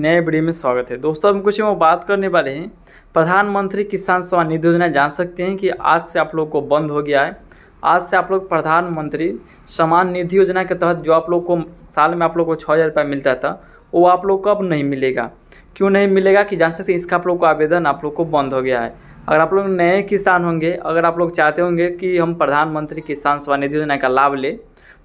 नए वीडियो में स्वागत है दोस्तों हम कुछ में बात करने वाले हैं प्रधानमंत्री किसान सम्मान निधि योजना जान सकते हैं कि आज से आप लोग को बंद हो गया है आज से आप लोग प्रधानमंत्री सम्मान निधि योजना के तहत जो आप लोग को साल में आप लोग को छः हज़ार रुपया मिलता था वो आप लोग को अब नहीं मिलेगा क्यों नहीं मिलेगा कि जान सकते हैं इसका आप लोग को आवेदन आप लोग को बंद हो गया है अगर आप लोग नए किसान होंगे अगर आप लोग चाहते होंगे कि हम प्रधानमंत्री किसान सम्मान निधि योजना का लाभ लें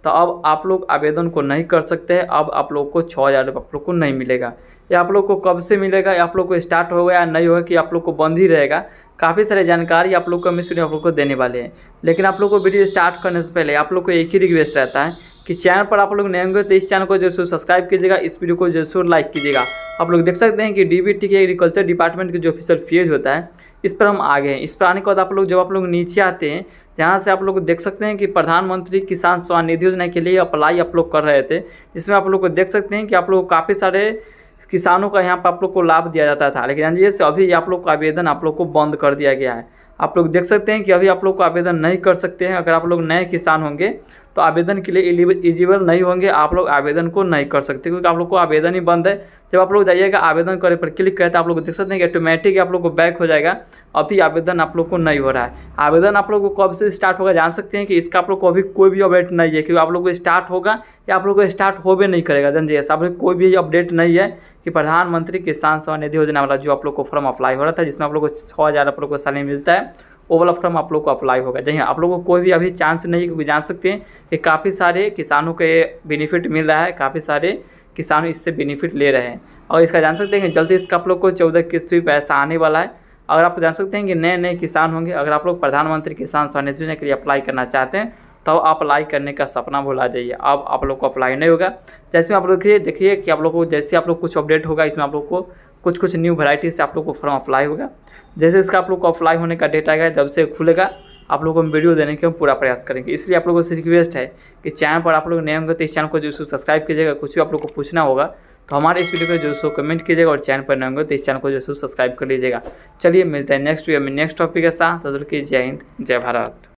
तो अब आप लोग आवेदन को नहीं कर सकते हैं अब आप लोग को छः हज़ार आप लोग को नहीं मिलेगा ये आप लोग को कब से मिलेगा या आप लोग को स्टार्ट होगा या नहीं होगा कि आप लोग को बंद ही रहेगा काफ़ी सारे जानकारी आप लोग को हम इस वीडियो आप लोग को देने वाले हैं लेकिन आप लोग को वीडियो स्टार्ट करने से पहले आप लोग को एक ही रिक्वेस्ट रहता है किस चैनल पर आप लोग नए होंगे तो इस चैनल को जरूर सब्सक्राइब कीजिएगा इस वीडियो को जरूर लाइक कीजिएगा आप लोग देख सकते हैं कि डी बी टी के एग्रीकल्चर डिपार्टमेंट के जो ऑफिसियल फेज होता है इस पर हम आ गए हैं इस पर आने के बाद आप लोग जब आप लोग नीचे आते हैं जहाँ से आप लोग देख सकते हैं कि प्रधानमंत्री किसान सम्मान निधि योजना के लिए अप्लाई आप लोग कर रहे थे जिसमें आप लोग को देख सकते हैं कि आप लोग काफ़ी सारे किसानों का यहाँ पर आप लोग को लाभ दिया जाता था लेकिन एन से अभी आप लोग का आवेदन आप लोग को बंद कर दिया गया है आप लोग देख सकते हैं कि अभी आप लोग को आवेदन नहीं कर सकते हैं अगर आप लोग नए किसान होंगे तो आवेदन के लिए एलिजिबल नहीं होंगे आप लोग आवेदन को नहीं कर सकते क्योंकि आप लोग को आवेदन ही बंद है जब आप लोग जाइएगा आवेदन करे पर क्लिक करें तो आप लोग देख सकते हैं कि ऑटोमेटिक आप लोग को बैक हो जाएगा अभी आवेदन आप लोग को नहीं हो रहा है आवेदन आप लोग को कब से स्टार्ट होगा जान सकते हैं कि इसका आप लोग को अभी कोई भी अपडेट नहीं है क्योंकि आप लोग को स्टार्ट होगा या आप लोग को स्टार्ट हो भी नहीं करेगा जन जी आप लोग कोई भी अपडेट नहीं है कि प्रधानमंत्री किसान समान निधि योजना वाला जो आप लोग को फॉर्म अप्लाई हो रहा था जिसमें आप लोग को छः हज़ार आप लोग को सैलरी मिलता है वो वाला फॉर्म आप लोग को अप्लाई होगा जी हाँ आप लोग को कोई भी अभी चांस नहीं क्योंकि जान सकते हैं कि काफ़ी सारे किसानों के बेनिफिट मिल रहा है काफ़ी सारे किसान इससे बेनिफिट ले रहे हैं और इसका जान सकते हैं कि जल्दी इसका आप लोग को चौदह किस्त भी पैसा आने वाला है अगर आप जान सकते हैं कि नए नए किसान होंगे अगर आप लोग प्रधानमंत्री किसान स्वनिधि योजना के लिए अप्लाई करना चाहते हैं तब आप अप्लाई करने का सपना भुला जाइए अब आप लोग को अप्लाई नहीं होगा जैसे आप लोग देखिए देखिए कि आप लोग को जैसे आप लोग कुछ अपडेट होगा इसमें आप लोग को कुछ कुछ न्यू वैरायटी से आप लोग को फॉर्म अप्लाई होगा जैसे इसका आप लोग को अप्लाई होने का डेट आएगा जब से खुलेगा आप लोग को वीडियो देने के हम पूरा प्रयास करेंगे इसलिए आप लोगों से रिक्वेस्ट है कि चैनल पर आप लोग नए होंगे तो इस चैनल को जो है सब्सक्राइब कीजिएगा कुछ भी आप लोग को पूछना होगा तो हमारे इस वीडियो को जो सो कमेंट कीजिएगा और चैनल पर नए होंगे तो इस चैनल को जो है सब्सक्राइब कर लीजिएगा चलिए मिलते हैं नेक्स्ट वीडियो में नेक्स्ट टॉपिक के साथ तो जय हिंद जय भारत